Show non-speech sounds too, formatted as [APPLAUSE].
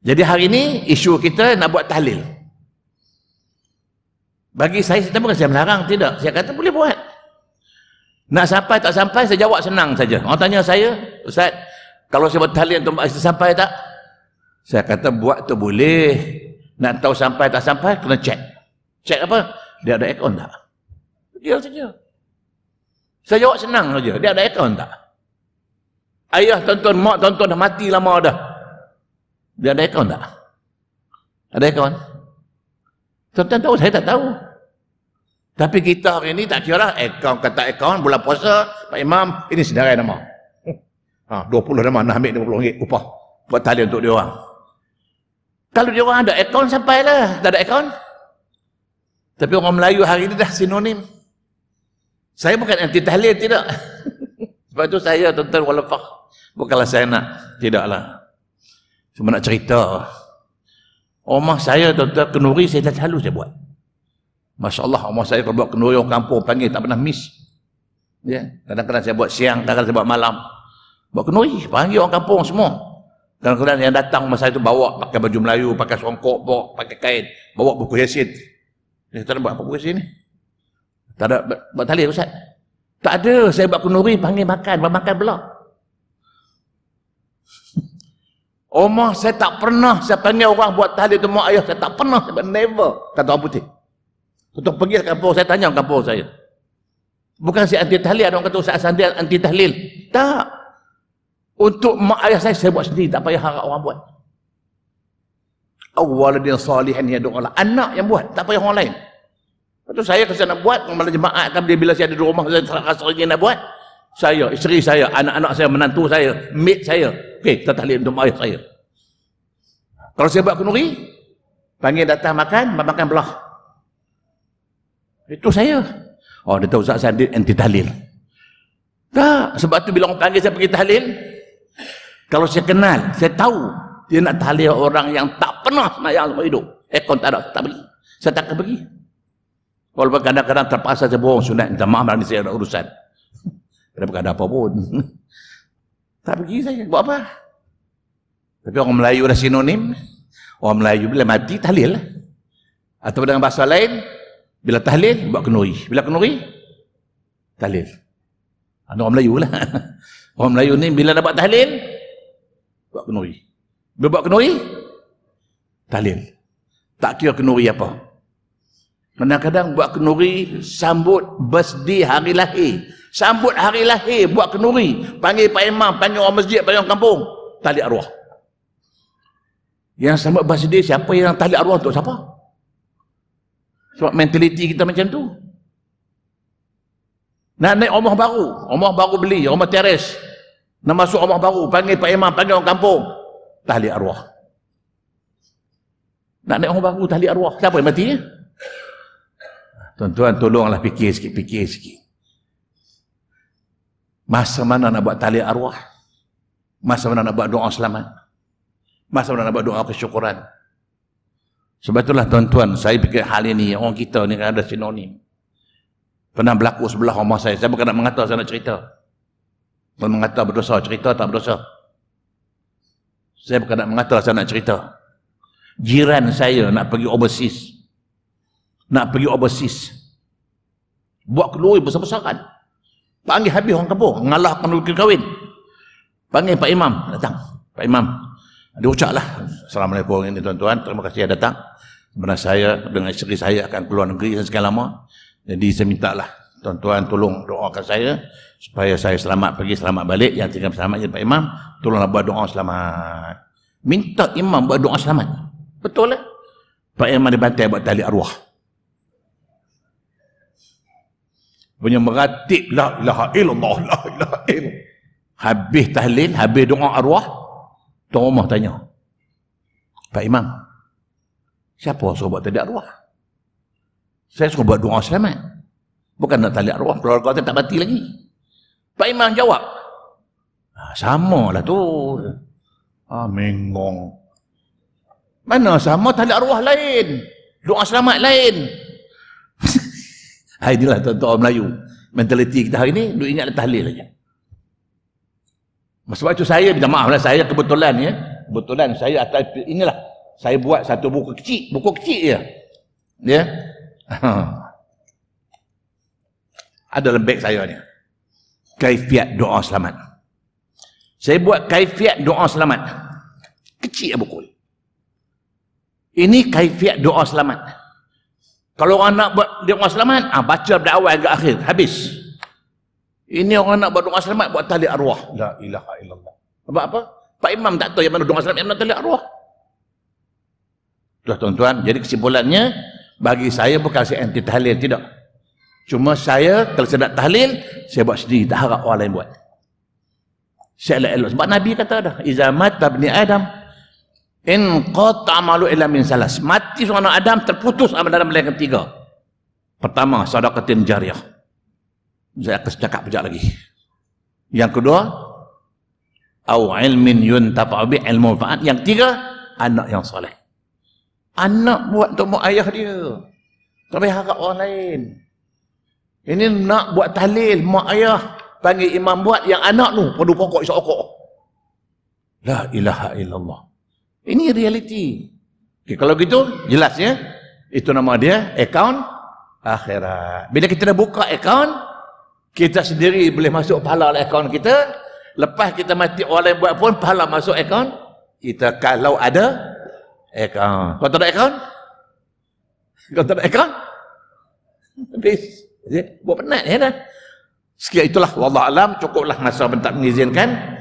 Jadi hari ini isu kita nak buat tahlil. Bagi saya, saya bukan saya melarang, tidak. Saya kata boleh buat. Nak sampai tak sampai, saya jawab senang saja. Orang tanya saya, Ustaz, kalau saya buat tahlil tu saya sampai tak? Saya kata buat tu boleh. Nak tahu sampai tak sampai, kena cek. Cek apa? Dia ada akaun tak? Dia saja. Saya jawab senang saja. Dia ada akaun tak? Ayah tuan-tuan, mak tuan-tuan dah mati lama dah. Dia ada akaun tak? Ada akaun? Tuan-tuan tahu, saya tak tahu. Tapi kita hari ini tak kira lah akaun ke tak akaun, bulan puasa, Pak Imam, ini sedara nama. Ha, 20 nama nak ambil 20 ringgit upah buat talian untuk dia orang. Kalau dia orang ada akaun sampailah, tak ada akaun. Tapi orang Melayu hari ini dah sinonim. Saya bukan anti tahlil tidak. [LAUGHS] Sebab tu saya tuan-tuan walafah. Bukanlah saya nak. Tidaklah. Cuma nak cerita. omah saya tuan-tuan kenuri saya dah selalu saya buat. Masya Allah omah saya kalau buat kenuri orang kampung panggil tak pernah miss. Ya, kadang-kadang saya buat siang, kadang-kadang saya buat malam. Buat kenuri, panggil orang kampung semua. Kadang-kadang yang datang masa itu bawa pakai baju Melayu, pakai songkok, bawa pakai kain, bawa buku yasin. Saya eh, tak ada buat apa buku yasin ni. Tak ada buat talih Ustaz. Tak ada, saya buat kenuri panggil makan, buat makan belak. Omah saya tak pernah saya tanya orang buat tahlil tu mak ayah saya tak pernah saya never kata orang putih Untuk pergi ke kampung saya tanya kampung saya. Bukan si anti tahlil ada orang kata saya Sandi anti tahlil. Tak. Untuk mak ayah saya saya buat sendiri tak payah harap orang buat. awal dia Awwaladin salihan yad'u anak yang buat tak payah orang lain. Lepas saya ke sana nak buat, malah jemaah kan dia bila saya ada di rumah, saya rasa lagi nak buat. Saya, isteri saya, anak-anak saya, menantu saya, mate saya, Okey, kita tahlil untuk mari saya. Kalau saya buat kenuri, panggil datang makan, makan belah. Itu saya. Oh, dia tahu saya Sandin anti tahlil. Tak, sebab tu bila orang panggil saya pergi tahlil, kalau saya kenal, saya tahu dia nak tahlil orang yang tak pernah semayang semua hidup. Ekon tak ada, tak pergi. Saya takkan pergi. Kalau kadang-kadang terpaksa saya bohong sunat, minta maaf, lah saya ada urusan. [LAUGHS] Kadang-kadang apa pun. [LAUGHS] Tak pergi saya Buat apa? Tapi orang Melayu dah sinonim. Orang Melayu bila mati, tahlil lah. Atau dengan bahasa lain, bila tahlil, buat kenuri. Bila kenuri, tahlil. Ada orang Melayu lah. [LAUGHS] Orang Melayu ni bila nak buat tahlil, buat kenuri. Bila buat kenuri, tahlil. Tak kira kenuri apa. Kadang-kadang buat kenuri, sambut birthday hari lahir sambut hari lahir buat kenuri panggil Pak Imam panggil orang masjid panggil orang kampung tali arwah yang sambut dia siapa yang tali arwah tu? siapa sebab mentaliti kita macam tu nak naik omah baru omah baru beli omah teres nak masuk omah baru panggil Pak Imam panggil orang kampung tali arwah nak naik omah baru tali arwah siapa yang mati ya? tuan-tuan tolonglah fikir sikit fikir sikit Masa mana nak buat tali arwah? Masa mana nak buat doa selamat? Masa mana nak buat doa kesyukuran? Sebab itulah tuan-tuan, saya fikir hal ini, orang kita ni kan ada sinonim. Pernah berlaku sebelah rumah saya. Saya bukan nak mengatakan, saya nak cerita. bukan mengatakan berdosa, cerita tak berdosa. Saya bukan nak mengatakan, saya nak cerita. Jiran saya nak pergi overseas. Nak pergi overseas. Buat keluar besar-besaran. Panggil habis orang kampung, mengalahkan wakil kahwin. Panggil Pak Imam datang. Pak Imam. Dia lah. Assalamualaikum ini tuan terima kasih yang datang. Sebenarnya saya dengan isteri saya akan keluar negeri yang sekian lama. Jadi saya minta lah tuan-tuan tolong doakan saya supaya saya selamat pergi selamat balik yang tinggal selamat jadi Pak Imam tolonglah buat doa selamat minta Imam buat doa selamat betul lah Pak Imam dia bantai buat tali arwah punya meratib la ilaha illallah la ilaha illallah habis tahlil habis doa arwah tuan rumah tanya Pak Imam siapa suruh buat tahlil arwah saya suruh buat doa selamat bukan nak tahlil arwah keluarga saya tak mati lagi Pak Imam jawab ah, ha, sama lah tu ah ha, mengong mana sama tahlil arwah lain doa selamat lain Hai inilah tuan-tuan Melayu. Mentaliti kita hari ni, duk ingat tahlil saja. Sebab itu saya, minta maaf lah, saya kebetulan ya. Kebetulan saya atas, inilah. Saya buat satu buku kecil, buku kecil ya, Ya. [LAUGHS] Ada lembek saya ni. Kaifiat doa selamat. Saya buat kaifiat doa selamat. Kecil ya buku ni. Ini kaifiat doa selamat. Kaifiat doa selamat. Kalau orang nak buat dia orang selamat, ah baca dari awal hingga akhir, habis. Ini orang nak buat doa selamat buat tali arwah. La ilaha illallah. Sebab apa? Pak Imam tak tahu yang mana doa selamat yang mana tali arwah. Tuh, tuan-tuan, jadi kesimpulannya bagi saya bukan saya anti tahlil tidak. Cuma saya kalau saya nak tahlil, saya buat sendiri, tak harap orang lain buat. Saya elok-elok sebab Nabi kata dah, "Izamat tabni Adam" In qata amalu illa min salas. Mati seorang anak Adam terputus amal dalam yang ketiga. Pertama, sadaqatin jariah. Saya akan cakap sekejap lagi. Yang kedua, au ilmin yun tafa'ubi ilmu fa'at. Yang ketiga, anak yang soleh. Anak buat untuk mak ayah dia. tapi boleh harap orang lain. Ini nak buat talil, mak ayah panggil imam buat yang anak tu perlu pokok isok okok. La ilaha illallah. Ini realiti. Okay, kalau gitu jelas ya. Itu nama dia akaun akhirat. Bila kita dah buka akaun, kita sendiri boleh masuk pahala dalam akaun kita. Lepas kita mati orang lain buat pun pahala masuk akaun kita kalau ada akaun. Kau tak ada akaun? Kau tak ada akaun? Habis. buat penat ya dah. Sekian itulah wallah alam cukuplah masa bentak mengizinkan.